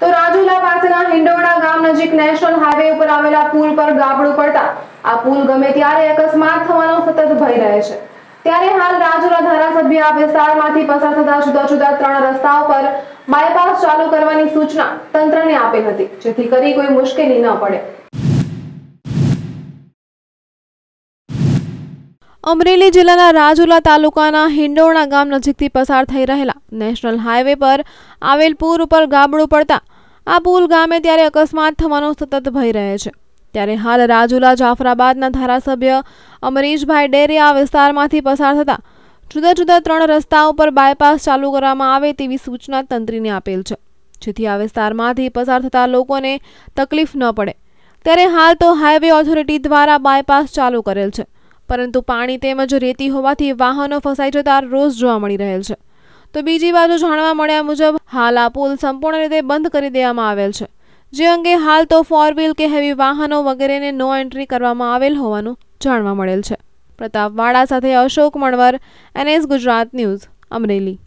તો રાજુલા પાસેના હિંડોળા ગામ નજીક નેશનલ હાઈવે ઉપર આવેલા પુલ પર ગાબડું પડતા આ પુલ ગમે ત્યારે અકસ્માત થવાનો સતત ભય રહે છે ત્યારે હાલ રાજુલા ધારાસભ્ય આ વિસ્તારમાંથી પસાર થતા જુદા જુદા ત્રણ રસ્તાઓ પર બાયપાસ ચાલુ કરવાની સૂચના તંત્રને આપેલ હતી જેથી કરી કોઈ મુશ્કેલી ન પડે અમરેલી જિલ્લાના રાજુલા તાલુકાના હિંડોણા ગામ નજીકથી પસાર થઈ રહેલા નેશનલ હાઇવે પર આવેલ પુર ઉપર ગાબડું પડતા આ પુલ ગામે ત્યારે અકસ્માત થવાનો સતત ભય રહે છે ત્યારે હાલ રાજુલા જાફરાબાદના ધારાસભ્ય અમરીશભાઈ ડેરી આ વિસ્તારમાંથી પસાર થતાં જુદા જુદા ત્રણ રસ્તા ઉપર બાયપાસ ચાલુ કરવામાં આવે તેવી સૂચના તંત્રીને આપેલ છે જેથી આ વિસ્તારમાંથી પસાર થતા લોકોને તકલીફ ન પડે ત્યારે હાલ તો હાઇવે ઓથોરિટી દ્વારા બાયપાસ ચાલુ કરેલ છે પરંતુ પાણી તેમજ રેતી હોવાથી વાહનો ફસાઈ જતા રોજ જોવા મળી રહેલ છે તો બીજી બાજુ જાણવા મળ્યા મુજબ હાલ આ પુલ સંપૂર્ણ રીતે બંધ કરી દેવામાં આવેલ છે જે અંગે હાલ તો ફોર વ્હીલ કે હેવી વાહનો વગેરેને નો એન્ટ્રી કરવામાં આવેલ હોવાનું જાણવા મળેલ છે પ્રતાપ વાડા સાથે અશોક મણવર એનએસ ગુજરાત ન્યૂઝ અમરેલી